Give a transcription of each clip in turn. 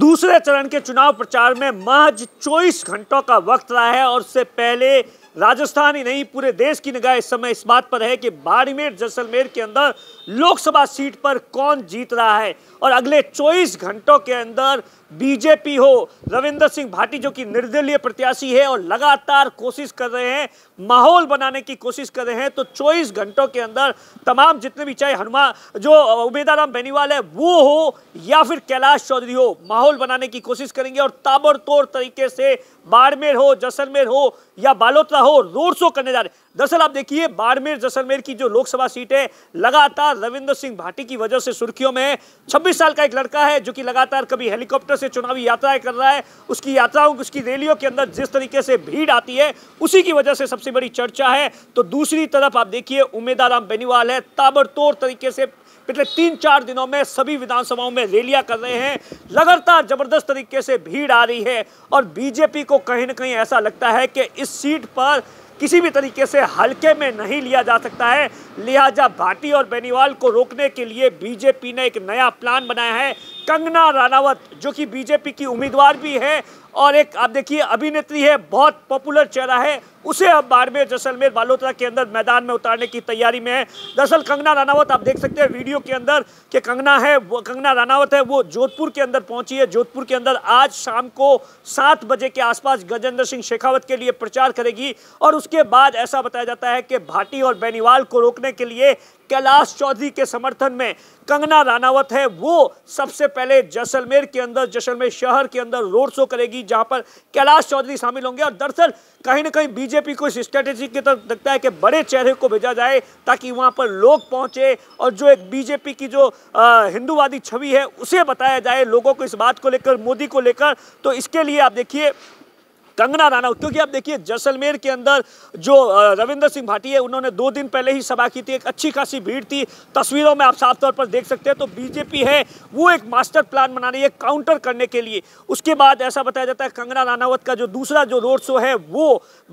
दूसरे चरण के चुनाव प्रचार में महज चौबीस घंटों का वक्त रहा है और उससे पहले राजस्थान ही नहीं पूरे देश की निगाह इस समय इस बात पर है कि बाड़मेर जैसलमेर के अंदर लोकसभा सीट पर कौन जीत रहा है और अगले 24 घंटों के अंदर बीजेपी हो रविंदर सिंह भाटी जो कि निर्दलीय प्रत्याशी है और लगातार कोशिश कर रहे हैं माहौल बनाने की कोशिश कर रहे हैं तो 24 घंटों के अंदर तमाम जितने भी चाहे हनुमान जो उबेदाराम बेनीवाल है वो हो या फिर कैलाश चौधरी हो माहौल बनाने की कोशिश करेंगे और ताबड़तोड़ तरीके से बाड़मेर हो जैसलमेर हो या बालोतरा हो रोड शो करने जा रहे हैं दरअसल आप देखिए बाड़मेर जैसलमेर की जो लोकसभा सीट है लगातार रविंद्र सिंह भाटी की वजह से सुर्खियों में छब्बीस साल का एक लड़का है जो कि लगातार कभी हेलीकॉप्टर से चुनावी यात्राएं कर रहा है उसकी यात्राओं उसकी रैलियों के अंदर जिस तरीके से भीड़ आती है उसी की वजह से सबसे बड़ी चर्चा है तो दूसरी तरफ आप देखिए उमेदाराम बेनीवाल है ताबड़तोड़ तरीके से पिछले तीन चार दिनों में सभी विधानसभाओं में रैलियां कर रहे हैं लगातार जबरदस्त तरीके से भीड़ आ रही है और बीजेपी को कहीं ना कहीं ऐसा लगता है कि इस सीट पर किसी भी तरीके से हल्के में नहीं लिया जा सकता है लिहाजा भाटी और बेनीवाल को रोकने के लिए बीजेपी ने एक नया प्लान बनाया है कंगना रानावत जो कि बीजेपी की उम्मीदवार भी है और एक आप देखिए अभिनेत्री है बहुत पॉपुलर चेहरा है उसे अब बाड़मेर जैसलमेर बालोतरा के अंदर मैदान में उतारने की तैयारी में है दरअसल कंगना रानावत आप देख सकते हैं वीडियो के अंदर कि कंगना है वो कंगना रानावत है वो जोधपुर के अंदर पहुंची है जोधपुर के अंदर आज शाम को सात बजे के आसपास गजेंद्र सिंह शेखावत के लिए प्रचार करेगी और उसके बाद ऐसा बताया जाता है कि भाटी और बेनीवाल को रोकने के लिए कैलाश चौधरी के समर्थन में कंगना रानावत है वो सबसे पहले जैसलमेर के अंदर जैसलमेर शहर के अंदर रोड शो करेगी जहां पर कैलाश चौधरी शामिल होंगे और दरअसल कहीं ना कहीं बीजेपी को इस स्ट्रेटेजी की तरफ लगता है कि बड़े चेहरे को भेजा जाए ताकि वहां पर लोग पहुंचे और जो एक बीजेपी की जो हिंदूवादी छवि है उसे बताया जाए लोगों को इस बात को लेकर मोदी को लेकर तो इसके लिए आप देखिए कंगना रानाउत क्योंकि आप देखिए जैसलमेर के अंदर जो रविंद्र सिंह भाटी है उन्होंने दो दिन पहले ही सभा की थी एक अच्छी खासी भीड़ थी तस्वीरों में आप साफ तौर पर देख सकते हैं तो बीजेपी है वो एक मास्टर प्लान बना रही है काउंटर करने के लिए उसके बाद ऐसा बताया जाता है कंगना रानावत का जो दूसरा जो रोड शो है वो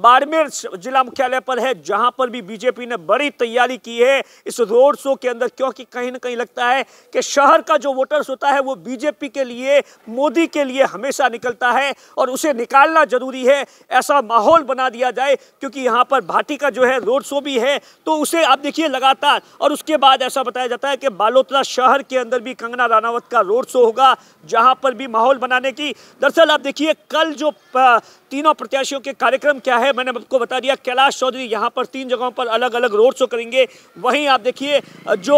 बाड़मेर जिला मुख्यालय पर है जहां पर भी बीजेपी ने बड़ी तैयारी की है इस रोड शो के अंदर क्योंकि कहीं ना कहीं लगता है कि शहर का जो वोटर्स होता है वो बीजेपी के लिए मोदी के लिए हमेशा निकलता है और उसे निकालना जरूर जरूरी है ऐसा माहौल बना दिया जाए क्योंकि यहाँ पर भाटी का जो है रोड शो भी है तो उसे आप देखिए लगातार और उसके बाद ऐसा बताया जाता है कि बालोतला शहर के अंदर भी कंगना रानावत का रोड शो होगा जहाँ पर भी माहौल बनाने की दरअसल आप देखिए कल जो तीनों प्रत्याशियों के कार्यक्रम क्या है मैंने आपको बता दिया कैलाश चौधरी यहाँ पर तीन जगहों पर अलग अलग रोड शो करेंगे वहीं आप देखिए जो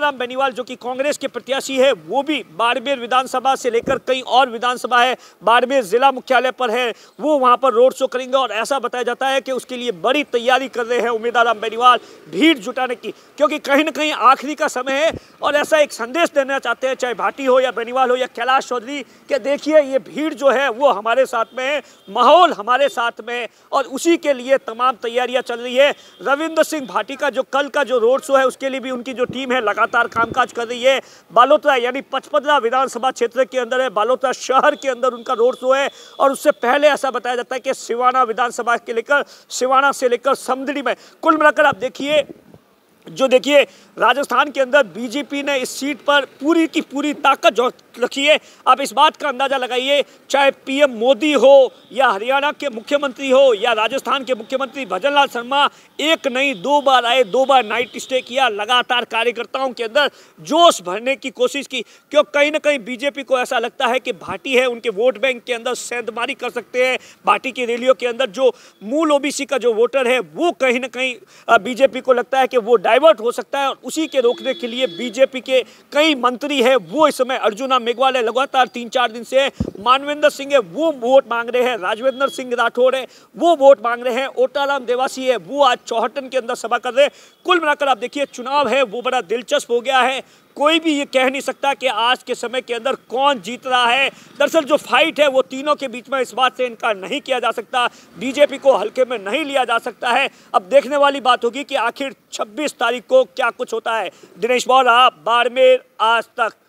राम बेनीवाल जो कि कांग्रेस के प्रत्याशी है वो भी बाड़मेर विधानसभा से लेकर कई और विधानसभा है बाड़मेर जिला मुख्यालय पर है वो वो वहाँ पर रोड शो करेंगे और ऐसा बताया जाता है कि उसके लिए बड़ी तैयारी कर रहे हैं उम्मीदाराम बेनीवाल भीड़ जुटाने की क्योंकि कहीं ना कहीं आखिरी का समय है और ऐसा एक संदेश देना चाहते हैं चाहे भाटी हो या बेनीवाल हो या कैलाश चौधरी कि देखिए ये भीड़ जो है वो हमारे साथ में है माहौल हमारे साथ में है और उसी के लिए तमाम तैयारियाँ चल रही है रविंद्र सिंह भाटी का जो कल का जो रोड शो है उसके लिए भी उनकी जो टीम है लगातार कामकाज कर रही है बालोतरा यानी पचपदरा विधानसभा क्षेत्र के अंदर है बालोतरा शहर के अंदर उनका रोड शो है और उससे पहले ऐसा बताया जाता है कि सिवाना विधानसभा के लेकर सिवाना से लेकर समदड़ी में कुल मिलाकर आप देखिए जो देखिए राजस्थान के अंदर बीजेपी ने इस सीट पर पूरी की पूरी ताकत रखिए आप इस बात का अंदाज़ा लगाइए चाहे पीएम मोदी हो या हरियाणा के मुख्यमंत्री हो या राजस्थान के मुख्यमंत्री भजन लाल शर्मा एक नहीं दो बार आए दो बार नाइट स्टे किया लगातार कार्यकर्ताओं के अंदर जोश भरने की कोशिश की क्यों कहीं ना कहीं बीजेपी को ऐसा लगता है कि भाटी है उनके वोट बैंक के अंदर सेंधमारी कर सकते हैं भाटी की रैलियों के अंदर जो मूल ओबीसी का जो वोटर है वो कहीं ना कहीं बीजेपी को लगता है कि वो डाइवर्ट हो सकता है और उसी के रोकने के लिए बीजेपी के कई मंत्री है वो इस समय अर्जुना मेघवाल है लगातार तीन चार दिन से मानवेंद्र सिंह है वो वोट मांग रहे हैं राजवेंद्र सिंह राठौर है वो वोट मांग रहे हैं ओटाराम देवासी है वो आज चौहटन के अंदर सभा कर रहे हैं कुल मिलाकर आप देखिए चुनाव है वो बड़ा दिलचस्प हो गया है कोई भी ये कह नहीं सकता कि आज के समय के अंदर कौन जीत रहा है दरअसल जो फाइट है वो तीनों के बीच में इस बात से इनकार नहीं किया जा सकता बीजेपी को हल्के में नहीं लिया जा सकता है अब देखने वाली बात होगी कि आखिर 26 तारीख को क्या कुछ होता है दिनेश बौरा बाड़मेर आज तक